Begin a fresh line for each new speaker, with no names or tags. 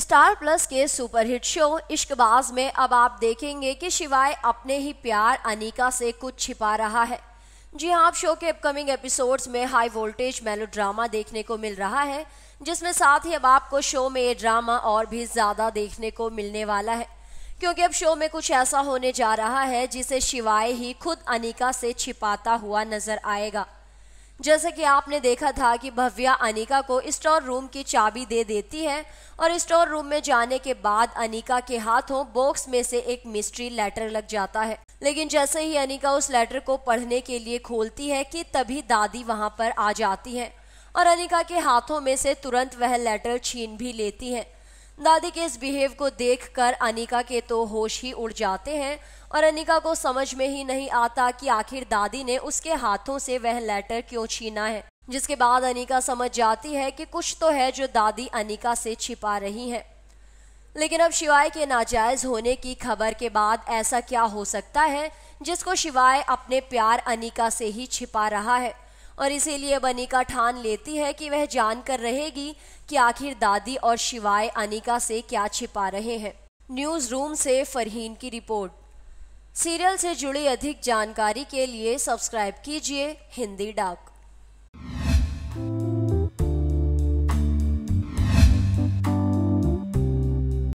star Plus के superhit show Ishqbaaz में अब आप देखेंगे कि शिवाय अपने ही प्यार अनिका से कुछ छिपा रहा है जी हाँ आप शो के अपकमिंग एपिसोड्स में हाई वोल्टेज मेलोड्रामा देखने को मिल रहा है जिसमें साथ ही अब आपको शो में ये ड्रामा और भी ज़्यादा देखने को मिलने वाला है क्योंकि अब शो में कुछ ऐसा होने जा रहा है जिसे शिवाय ही खुद अनिका से छिपाता हुआ नजर आएगा जैसे कि आपने देखा था कि भव्या अनिका को स्टोर रूम की चाबी दे देती है और स्टोर रूम में जाने के बाद अनिका के हाथों बॉक्स में से एक मिस्ट्री लेटर लग जाता है लेकिन जैसे ही अनिका उस लेटर को पढ़ने के लिए खोलती है कि तभी दादी वहां पर आ जाती है और अनिका के हाथों में से तुरंत वह लेटर छीन भी लेती है दादी के इस बिहेव को देखकर अनिका के तो होश ही उड़ जाते हैं और अनिका को समझ में ही नहीं आता कि आखिर दादी ने उसके हाथों से वह लेटर क्यों छीना है जिसके बाद अनिका समझ जाती है कि कुछ तो है जो दादी अनिका से छिपा रही हैं लेकिन अब शिवाय के नाजायज होने की खबर के बाद ऐसा क्या हो सकता है जिसको शिवाय अपने प्यार अनिका से ही छिपा रहा है और इसीलिए बनिका ठान लेती है कि वह जानकर रहेगी कि आखिर दादी और शिवाय अनिका से क्या छिपा रहे हैं न्यूज रूम से फरहीन की रिपोर्ट सीरियल से जुड़ी अधिक जानकारी के लिए सब्सक्राइब कीजिए हिंदी डाक